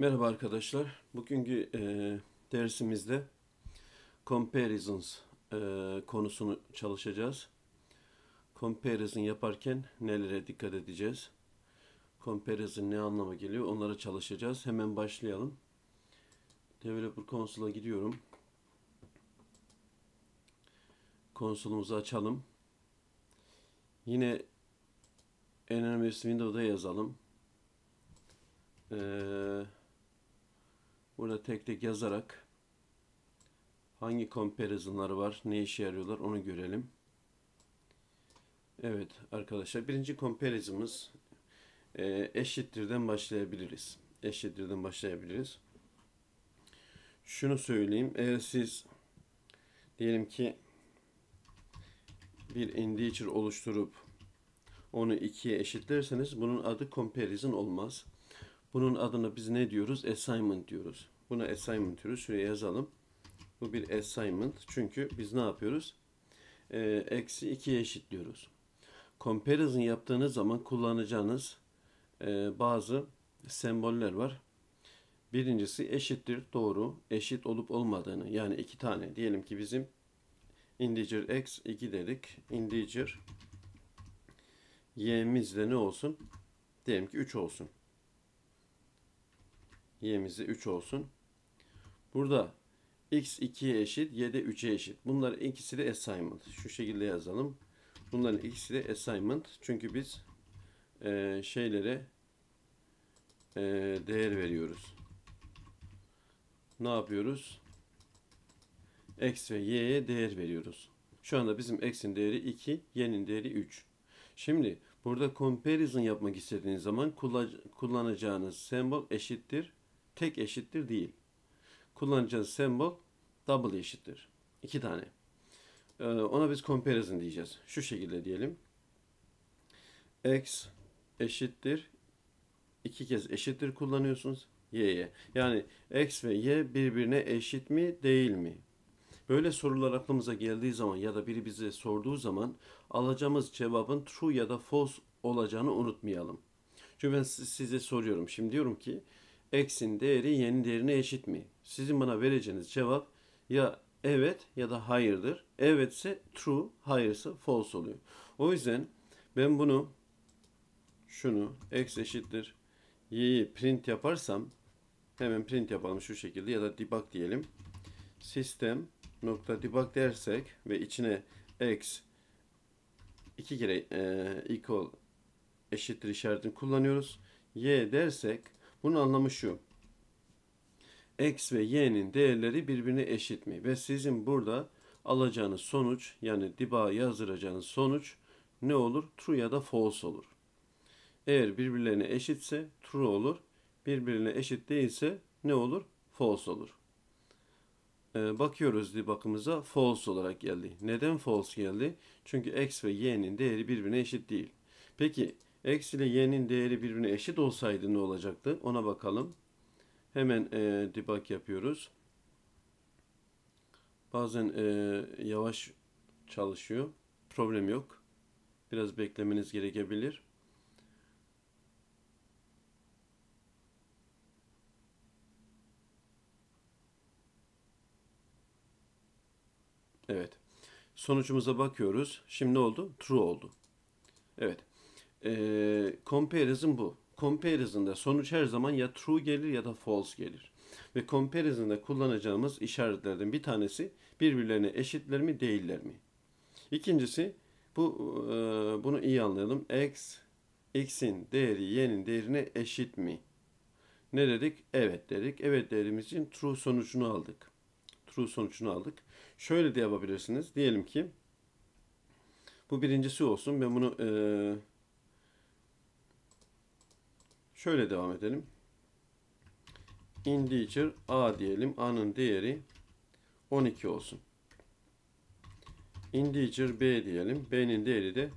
Merhaba arkadaşlar. Bugünkü e, dersimizde comparisons e, konusunu çalışacağız. Comparison yaparken nelere dikkat edeceğiz? Comparison ne anlama geliyor? Onlara çalışacağız. Hemen başlayalım. Developer Console'a gidiyorum. Konsolumuzu açalım. Yine NMS Window'da yazalım. Eee Burada tek tek yazarak hangi comparison'lar var, ne işe yarıyorlar onu görelim. Evet arkadaşlar birinci comparison'ımız e, eşittirden başlayabiliriz. Eşittirden başlayabiliriz. Şunu söyleyeyim. Eğer siz diyelim ki bir integer oluşturup onu ikiye eşitlerseniz bunun adı comparison olmaz. Bunun adına biz ne diyoruz? Assignment diyoruz. Buna assignment türü, Şuraya yazalım. Bu bir assignment. Çünkü biz ne yapıyoruz? Ee, eksi 2'ye eşitliyoruz. Comparison yaptığınız zaman kullanacağınız e, bazı semboller var. Birincisi eşittir doğru. Eşit olup olmadığını yani iki tane. Diyelim ki bizim integer x 2 dedik. Integer y'miz de ne olsun? Diyelim ki 3 olsun. Y'miz de 3 olsun. Burada x 2'ye eşit, y de 3'e eşit. Bunların ikisi de assignment. Şu şekilde yazalım. Bunların ikisi de assignment. Çünkü biz e, şeylere e, değer veriyoruz. Ne yapıyoruz? X ve y'ye değer veriyoruz. Şu anda bizim x'in değeri 2, y'nin değeri 3. Şimdi burada comparison yapmak istediğiniz zaman kullanacağınız sembol eşittir, tek eşittir değil kullanacağınız sembol double eşittir. İki tane. Ee, ona biz comparison diyeceğiz. Şu şekilde diyelim. X eşittir. iki kez eşittir kullanıyorsunuz. Y'ye. Yani X ve Y birbirine eşit mi değil mi? Böyle sorular aklımıza geldiği zaman ya da biri bize sorduğu zaman alacağımız cevabın true ya da false olacağını unutmayalım. Çünkü ben size soruyorum. Şimdi diyorum ki x'in değeri y'nin değerine eşit mi? Sizin bana vereceğiniz cevap ya evet ya da hayırdır. Evetse true, hayırsa false oluyor. O yüzden ben bunu şunu x eşittir y'yi print yaparsam hemen print yapalım şu şekilde ya da debug diyelim. System nokta debug dersek ve içine x iki kere e, equal eşittir işaretini kullanıyoruz. y dersek bunun anlamı şu. X ve y'nin değerleri birbirine eşit mi? Ve sizin burada alacağınız sonuç yani diba yazdıracağınız sonuç ne olur? True ya da false olur. Eğer birbirlerine eşitse true olur. Birbirine eşit değilse ne olur? False olur. Ee, bakıyoruz dibakımıza false olarak geldi. Neden false geldi? Çünkü x ve y'nin değeri birbirine eşit değil. Peki X ile y'nin değeri birbirine eşit olsaydı ne olacaktı? Ona bakalım. Hemen e, debug yapıyoruz. Bazen e, yavaş çalışıyor. Problem yok. Biraz beklemeniz gerekebilir. Evet. Sonucumuza bakıyoruz. Şimdi ne oldu? True oldu. Evet e, comparison bu. Comparison'da sonuç her zaman ya true gelir ya da false gelir. Ve comparison'da kullanacağımız işaretlerden bir tanesi birbirlerine eşitler mi değiller mi? İkincisi bu e, bunu iyi anlayalım. X x'in değeri y'nin değerine eşit mi? Ne dedik? Evet dedik. Evet değerimizin true sonucunu aldık. True sonucunu aldık. Şöyle de yapabilirsiniz. Diyelim ki bu birincisi olsun. Ben bunu e, Şöyle devam edelim. Integer a diyelim. A'nın değeri 12 olsun. Integer b diyelim. B'nin değeri de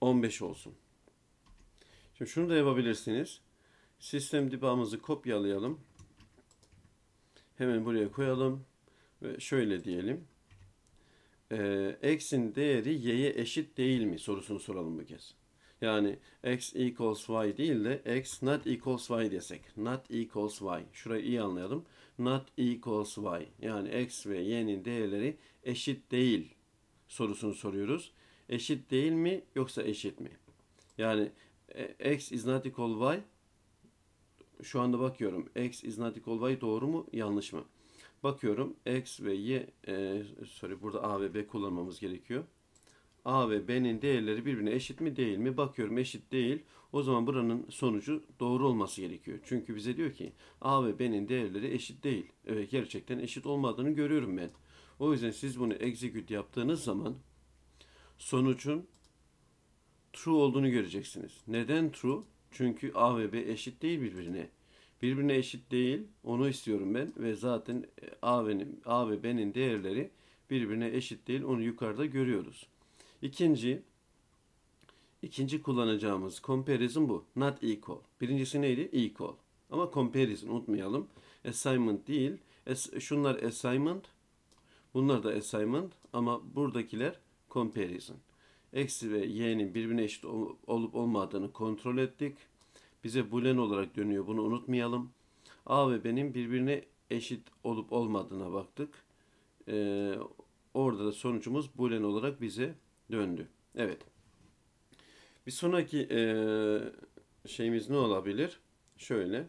15 olsun. Şimdi şunu da yapabilirsiniz. Sistem dibağımızı kopyalayalım. Hemen buraya koyalım. Ve şöyle diyelim. Ee, x'in değeri y'ye eşit değil mi sorusunu soralım bu kez. Yani x equals y değil de x not equals y desek. Not equals y. Şurayı iyi anlayalım. Not equals y. Yani x ve y'nin değerleri eşit değil sorusunu soruyoruz. Eşit değil mi yoksa eşit mi? Yani e, x is not equal y şu anda bakıyorum. X is not equal y doğru mu yanlış mı? Bakıyorum x ve y e, sorry burada a ve b kullanmamız gerekiyor. A ve B'nin değerleri birbirine eşit mi değil mi? Bakıyorum eşit değil. O zaman buranın sonucu doğru olması gerekiyor. Çünkü bize diyor ki A ve B'nin değerleri eşit değil. Evet gerçekten eşit olmadığını görüyorum ben. O yüzden siz bunu execute yaptığınız zaman sonucun true olduğunu göreceksiniz. Neden true? Çünkü A ve B eşit değil birbirine. Birbirine eşit değil. Onu istiyorum ben ve zaten A ve, B'nin değerleri birbirine eşit değil. Onu yukarıda görüyoruz. İkinci, ikinci kullanacağımız comparison bu. Not equal. Birincisi neydi? Equal. Ama comparison unutmayalım. Assignment değil. As şunlar assignment. Bunlar da assignment ama buradakiler comparison. Eksi ve y'nin birbirine eşit olup olmadığını kontrol ettik. Bize boolean olarak dönüyor. Bunu unutmayalım. A ve benim birbirine eşit olup olmadığına baktık. Ee, orada da sonucumuz boolean olarak bize döndü. Evet. Bir sonraki e, şeyimiz ne olabilir? Şöyle.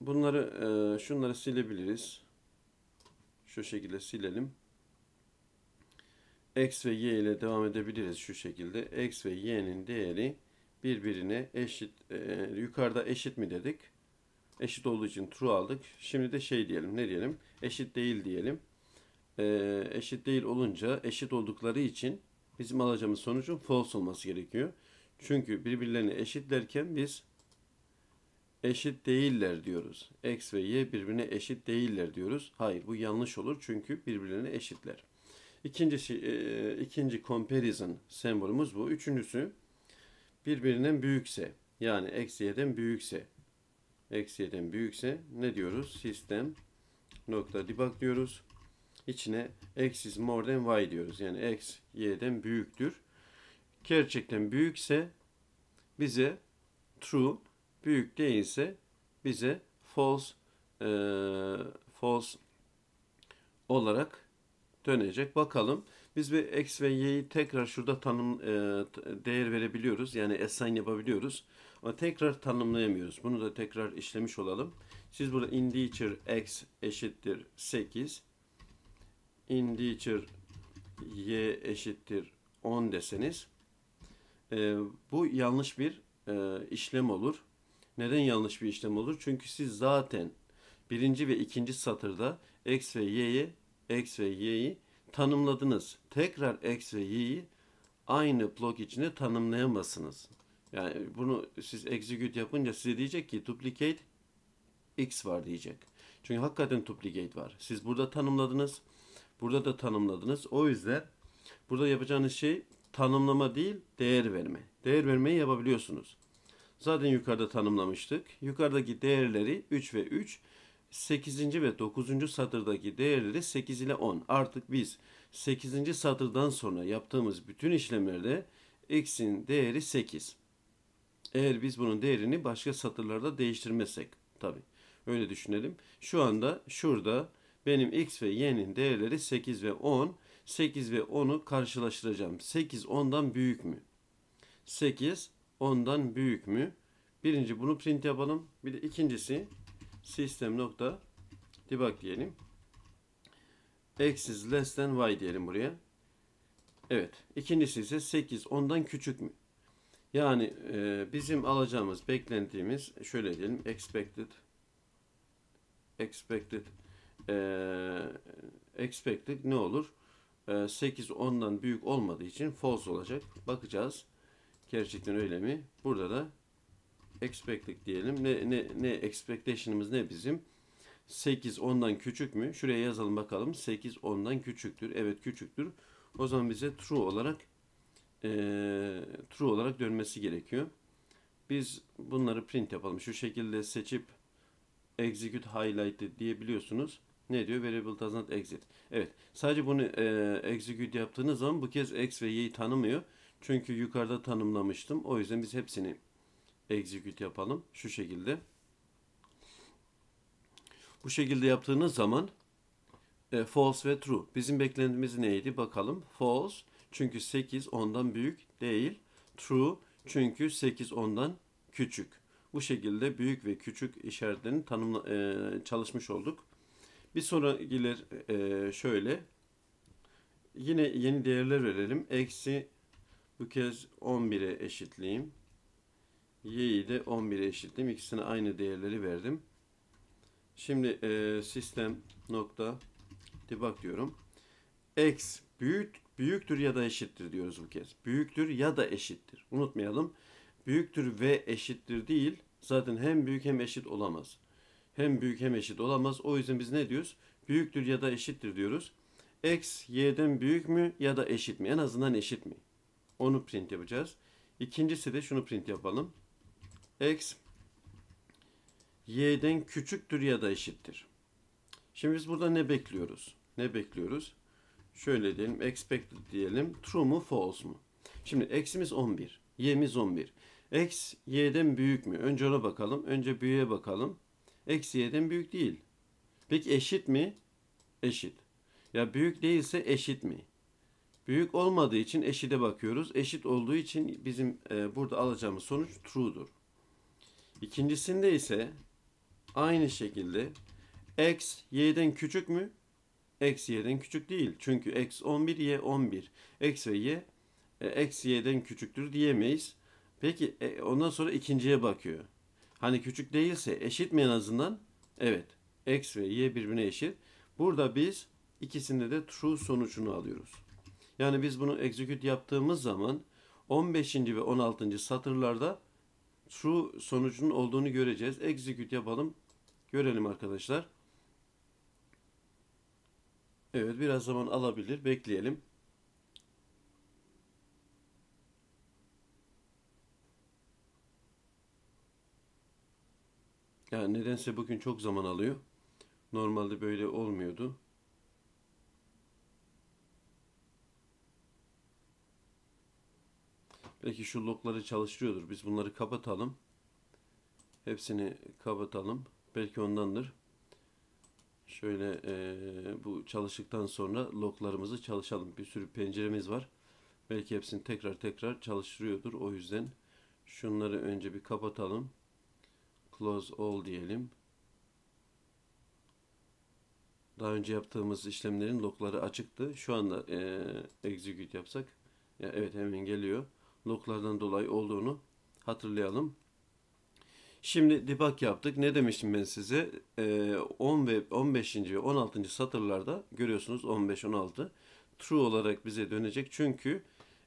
Bunları, e, şunları silebiliriz. Şu şekilde silelim. X ve Y ile devam edebiliriz şu şekilde. X ve Y'nin değeri birbirine eşit. E, yukarıda eşit mi dedik? Eşit olduğu için true aldık. Şimdi de şey diyelim. Ne diyelim? Eşit değil diyelim. E, eşit değil olunca eşit oldukları için bizim alacağımız sonucun false olması gerekiyor. Çünkü birbirlerini eşitlerken biz eşit değiller diyoruz. X ve Y birbirine eşit değiller diyoruz. Hayır bu yanlış olur çünkü birbirlerine eşitler. İkincisi, şey, e, ikinci comparison sembolümüz bu. Üçüncüsü birbirinden büyükse yani eksi y'den büyükse eksi y'den büyükse ne diyoruz? Sistem nokta debug diyoruz içine x is more than y diyoruz. Yani x y'den büyüktür. Gerçekten büyükse bize true, büyük değilse bize false e, false olarak dönecek. Bakalım. Biz bir x ve y'yi tekrar şurada tanım e, değer verebiliyoruz. Yani assign yapabiliyoruz. Ama tekrar tanımlayamıyoruz. Bunu da tekrar işlemiş olalım. Siz burada integer x eşittir 8 integer y eşittir 10 deseniz e, bu yanlış bir e, işlem olur. Neden yanlış bir işlem olur? Çünkü siz zaten birinci ve ikinci satırda x ve y'yi x ve y'yi tanımladınız. Tekrar x ve y'yi aynı blok içinde tanımlayamazsınız. Yani bunu siz execute yapınca size diyecek ki duplicate x var diyecek. Çünkü hakikaten duplicate var. Siz burada tanımladınız. Burada da tanımladınız. O yüzden burada yapacağınız şey tanımlama değil, değer verme. Değer vermeyi yapabiliyorsunuz. Zaten yukarıda tanımlamıştık. Yukarıdaki değerleri 3 ve 3, 8. ve 9. satırdaki değerleri 8 ile 10. Artık biz 8. satırdan sonra yaptığımız bütün işlemlerde x'in değeri 8. Eğer biz bunun değerini başka satırlarda değiştirmezsek tabi. Öyle düşünelim. Şu anda şurada benim x ve y'nin değerleri 8 ve 10. 8 ve 10'u karşılaştıracağım. 8 10'dan büyük mü? 8 10'dan büyük mü? Birinci bunu print yapalım. Bir de ikincisi sistem nokta debug diyelim. X is less than y diyelim buraya. Evet. İkincisi ise 8 10'dan küçük mü? Yani e, bizim alacağımız beklentimiz şöyle diyelim expected expected e, expected ne olur? E, 8 10'dan büyük olmadığı için false olacak. Bakacağız. Gerçekten öyle mi? Burada da expected diyelim. Ne, ne, ne expectation'ımız ne bizim? 8 10'dan küçük mü? Şuraya yazalım bakalım. 8 10'dan küçüktür. Evet küçüktür. O zaman bize true olarak e, true olarak dönmesi gerekiyor. Biz bunları print yapalım. Şu şekilde seçip execute highlighted diyebiliyorsunuz. Ne diyor? Variable does not exit. Evet. Sadece bunu e, execute yaptığınız zaman bu kez x ve y'yi tanımıyor. Çünkü yukarıda tanımlamıştım. O yüzden biz hepsini execute yapalım. Şu şekilde. Bu şekilde yaptığınız zaman e, false ve true. Bizim beklentimiz neydi? Bakalım. False çünkü 8 ondan büyük değil. True çünkü 8 ondan küçük. Bu şekilde büyük ve küçük işaretlerini tanımla, e, çalışmış olduk. Bir sonrakiler e, şöyle. Yine yeni değerler verelim. Eksi bu kez 11'e eşitleyeyim. Y'yi de 11'e eşitleyeyim. İkisine aynı değerleri verdim. Şimdi e, sistem nokta debug diyorum. X büyük, büyüktür ya da eşittir diyoruz bu kez. Büyüktür ya da eşittir. Unutmayalım. Büyüktür ve eşittir değil. Zaten hem büyük hem eşit olamaz hem büyük hem eşit olamaz. O yüzden biz ne diyoruz? Büyüktür ya da eşittir diyoruz. X y'den büyük mü ya da eşit mi? En azından eşit mi? Onu print yapacağız. İkincisi de şunu print yapalım. X y'den küçüktür ya da eşittir. Şimdi biz burada ne bekliyoruz? Ne bekliyoruz? Şöyle diyelim expected diyelim. True mu false mu? Şimdi x'imiz 11. Y'miz 11. X y'den büyük mü? Önce ona bakalım. Önce büyüğe bakalım eksi 7'den büyük değil. Peki eşit mi? Eşit. Ya büyük değilse eşit mi? Büyük olmadığı için eşide bakıyoruz. Eşit olduğu için bizim e, burada alacağımız sonuç true'dur. İkincisinde ise aynı şekilde x y'den küçük mü? X y'den küçük değil. Çünkü x 11, y 11. X ve y e, x y'den küçüktür diyemeyiz. Peki e, ondan sonra ikinciye bakıyor. Hani küçük değilse eşit mi en azından? Evet. X ve Y birbirine eşit. Burada biz ikisinde de true sonucunu alıyoruz. Yani biz bunu execute yaptığımız zaman 15. ve 16. satırlarda true sonucunun olduğunu göreceğiz. Execute yapalım. Görelim arkadaşlar. Evet biraz zaman alabilir. Bekleyelim. nedense bugün çok zaman alıyor. Normalde böyle olmuyordu. Belki şu logları çalıştırıyordur. Biz bunları kapatalım. Hepsini kapatalım. Belki ondandır. Şöyle e, bu çalıştıktan sonra loklarımızı çalışalım. Bir sürü penceremiz var. Belki hepsini tekrar tekrar çalıştırıyordur. O yüzden şunları önce bir kapatalım close all diyelim. Daha önce yaptığımız işlemlerin logları açıktı. Şu anda e, execute yapsak ya evet hemen geliyor. Loglardan dolayı olduğunu hatırlayalım. Şimdi debug yaptık. Ne demiştim ben size? E, 10 ve 15. ve 16. satırlarda görüyorsunuz 15 16 true olarak bize dönecek. Çünkü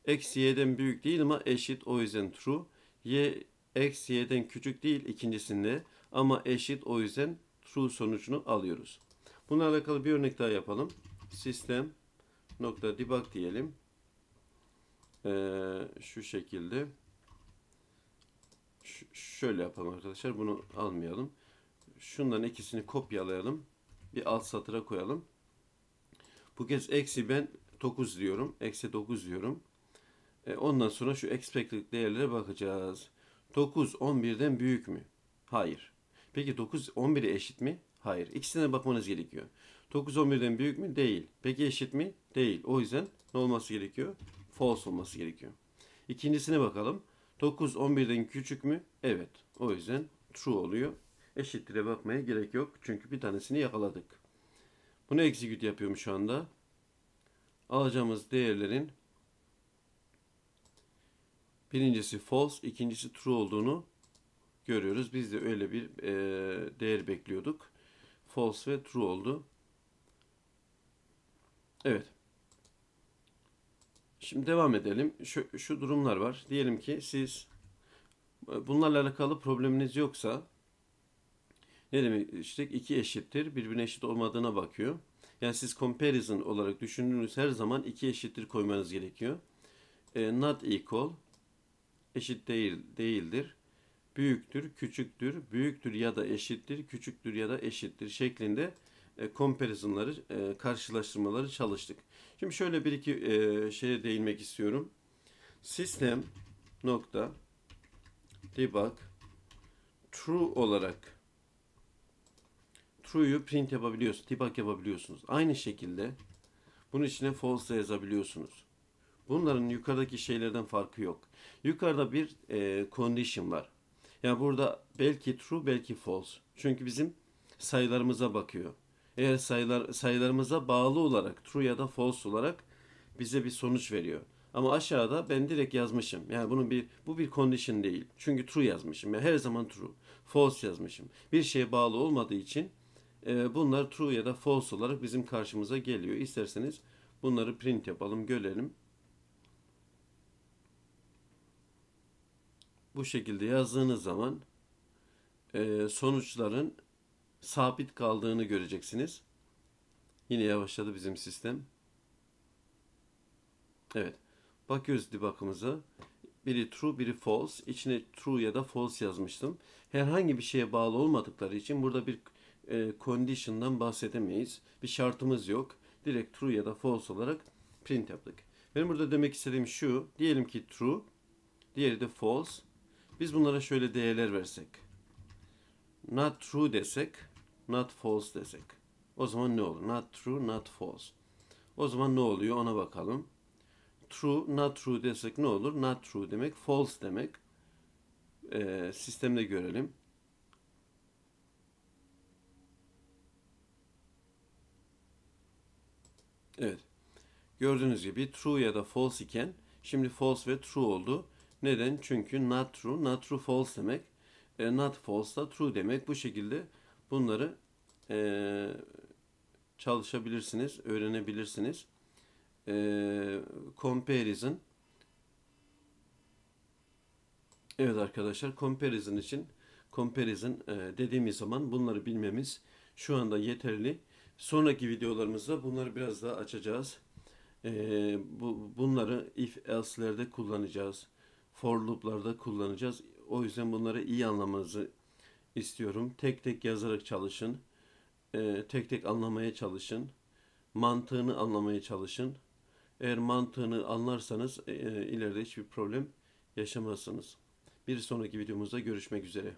eksi y'den büyük değil ama eşit o yüzden true. y X y'den küçük değil ikincisinde ama eşit o yüzden true sonucunu alıyoruz. Bununla alakalı bir örnek daha yapalım. Sistem nokta debug diyelim. Ee, şu şekilde Ş şöyle yapalım arkadaşlar. Bunu almayalım. Şundan ikisini kopyalayalım. Bir alt satıra koyalım. Bu kez eksi ben 9 diyorum. Eksi 9 diyorum. E, ondan sonra şu expected değerlere bakacağız. 9 11'den büyük mü? Hayır. Peki 9 11'e eşit mi? Hayır. İkisine bakmanız gerekiyor. 9 11'den büyük mü? Değil. Peki eşit mi? Değil. O yüzden ne olması gerekiyor? False olması gerekiyor. İkincisine bakalım. 9 11'den küçük mü? Evet. O yüzden true oluyor. Eşitlere bakmaya gerek yok. Çünkü bir tanesini yakaladık. Bunu execute yapıyorum şu anda. Alacağımız değerlerin birincisi false, ikincisi true olduğunu görüyoruz. Biz de öyle bir e, değer bekliyorduk. False ve true oldu. Evet. Şimdi devam edelim. Şu, şu durumlar var. Diyelim ki siz e, bunlarla alakalı probleminiz yoksa ne demek işte iki eşittir birbirine eşit olmadığına bakıyor. Yani siz comparison olarak düşündüğünüz her zaman iki eşittir koymanız gerekiyor. E, not equal eşit değil değildir. Büyüktür, küçüktür, büyüktür ya da eşittir, küçüktür ya da eşittir şeklinde e, e, karşılaştırmaları çalıştık. Şimdi şöyle bir iki e, şeye değinmek istiyorum. Sistem nokta debug true olarak true'yu print yapabiliyorsunuz, debug yapabiliyorsunuz. Aynı şekilde bunun içine false yazabiliyorsunuz. Bunların yukarıdaki şeylerden farkı yok. Yukarıda bir e, condition var. Yani burada belki true belki false. Çünkü bizim sayılarımıza bakıyor. Eğer sayılar sayılarımıza bağlı olarak true ya da false olarak bize bir sonuç veriyor. Ama aşağıda ben direkt yazmışım. Yani bunun bir bu bir condition değil. Çünkü true yazmışım. Yani her zaman true. False yazmışım. Bir şeye bağlı olmadığı için e, bunlar true ya da false olarak bizim karşımıza geliyor. İsterseniz bunları print yapalım, görelim. bu şekilde yazdığınız zaman e, sonuçların sabit kaldığını göreceksiniz. Yine yavaşladı bizim sistem. Evet. Bakıyoruz debug'ımıza. Biri true, biri false. İçine true ya da false yazmıştım. Herhangi bir şeye bağlı olmadıkları için burada bir e, condition'dan bahsedemeyiz. Bir şartımız yok. Direkt true ya da false olarak print yaptık. Benim burada demek istediğim şu. Diyelim ki true, diğeri de false. Biz bunlara şöyle değerler versek. Not true desek, not false desek. O zaman ne olur? Not true, not false. O zaman ne oluyor ona bakalım. True, not true desek ne olur? Not true demek, false demek. Ee, sistemde görelim. Evet. Gördüğünüz gibi true ya da false iken şimdi false ve true oldu. Neden? Çünkü not true, not true false demek. E, not false da true demek. Bu şekilde bunları e, çalışabilirsiniz, öğrenebilirsiniz. E, comparison. Evet arkadaşlar comparison için comparison e, dediğimiz zaman bunları bilmemiz şu anda yeterli. Sonraki videolarımızda bunları biraz daha açacağız. E, bu, bunları if else'lerde kullanacağız for loop'larda kullanacağız. O yüzden bunları iyi anlamanızı istiyorum. Tek tek yazarak çalışın. Ee, tek tek anlamaya çalışın. Mantığını anlamaya çalışın. Eğer mantığını anlarsanız e, e ileride hiçbir problem yaşamazsınız. Bir sonraki videomuzda görüşmek üzere.